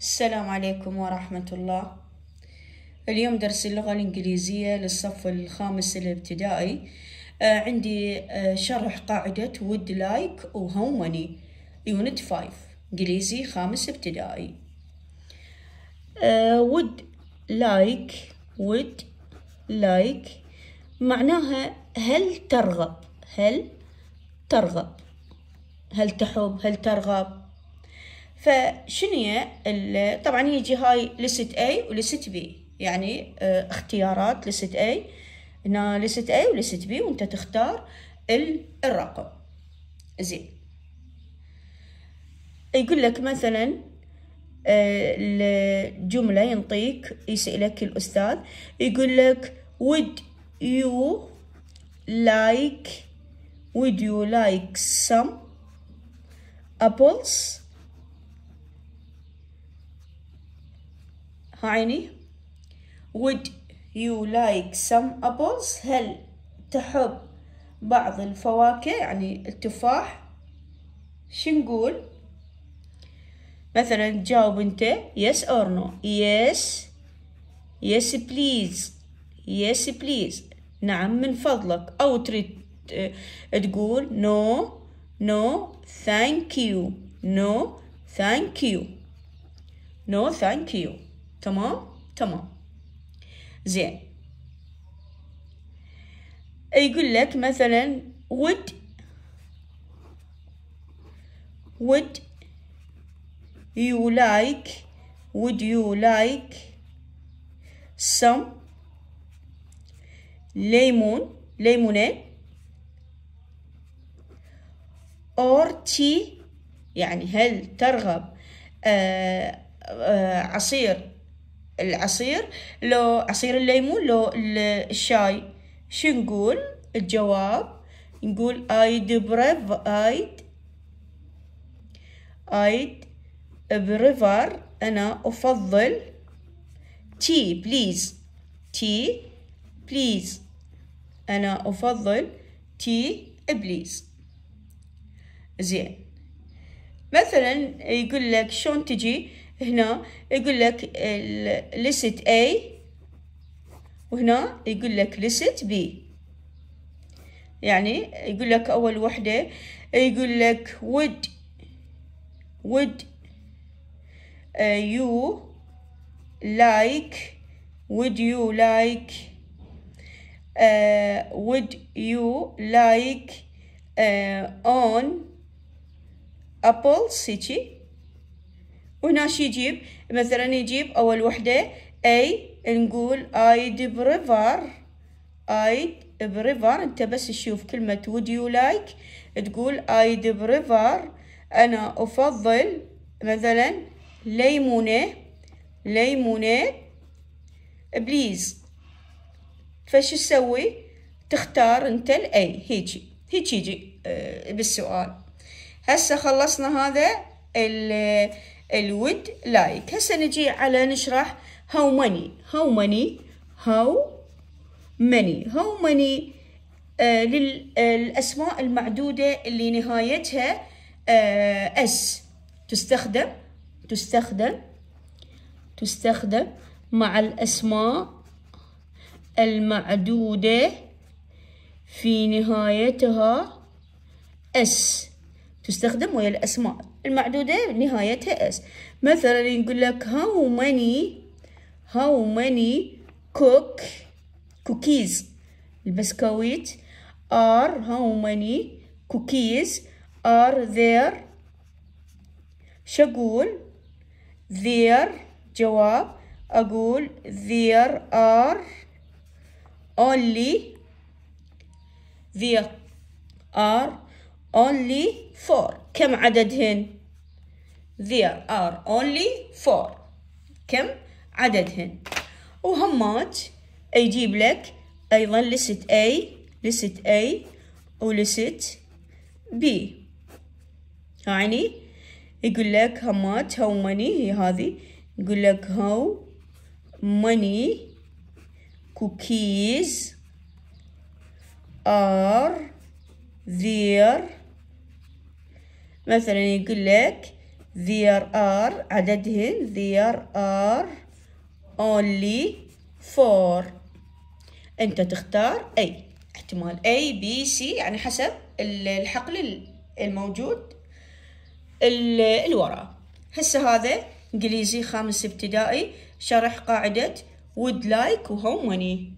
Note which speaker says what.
Speaker 1: السلام عليكم ورحمة الله اليوم درس اللغة الإنجليزية للصف الخامس الابتدائي آه عندي آه شرح قاعدة would like و how many unit 5 إنجليزي خامس ابتدائي آه would like would like معناها هل ترغب هل ترغب هل تحب هل ترغب فشنو طبعا يجي هاي لست اي ولست بي يعني آه، اختيارات لست اي هنا لست اي ولست بي وانت تختار الرقم زين يقول لك مثلا آه، الجملة ينطيك يسألك الأستاذ يقول لك would you like would you like some apples ها عيني would you like some apples هل تحب بعض الفواكه يعني التفاح شنقول مثلا تجاوب انت yes or no yes yes please yes please نعم من فضلك او تريد تقول no no thank you no thank you no thank you تمام تمام زين يقول لك مثلا would would you like would you like some lemon lemonade or tea يعني هل ترغب آآ آآ عصير العصير لو عصير الليمون لو الشاي شو نقول الجواب نقول ايد بريف ايد ايد بريفر انا افضل تي بليز تي بليز انا افضل تي بليز زين مثلا يقول لك شلون تجي هنا يقول لك ليست A وهنا يقول لك ليست B يعني يقول لك أول وحدة يقول لك would would you like would you like uh, would you like uh, on apple city وهنا شي يجيب مثلا يجيب أول وحدة أي نقول I'd بريفر I'd بريفر أنت بس تشوف كلمة would يو لايك تقول I'd بريفر أنا أفضل مثلا ليمونة ليمونة بليز فش تسوي تختار انت الاي هيجي هيجي يجي آه، بالسؤال هسه خلصنا هذا الود لايك هسه نجي على نشرح how many how many how many how many آه، للأسماء آه، المعدودة اللي نهايتها آه اس تستخدم تستخدم تستخدم مع الأسماء المعدودة في نهايتها اس تستخدم ويا الأسماء المعدودة نهايتها اس مثلا يقول لك how many how many cook cookies البسكويت are how many cookies are there شقول there جواب أقول there are only there are only four كم عددهن there are only four كم عددهن وهمات يجيب لك أيضا لست A لست A ولست B يعني يقول لك همات how many هي هذه يقول لك how many cookies are there مثلا يقول لك there are عددهن there are only four انت تختار اي احتمال A B C يعني حسب الحقل الموجود الوراء هسه هذا انجليزي خامس ابتدائي شرح قاعدة would like و how many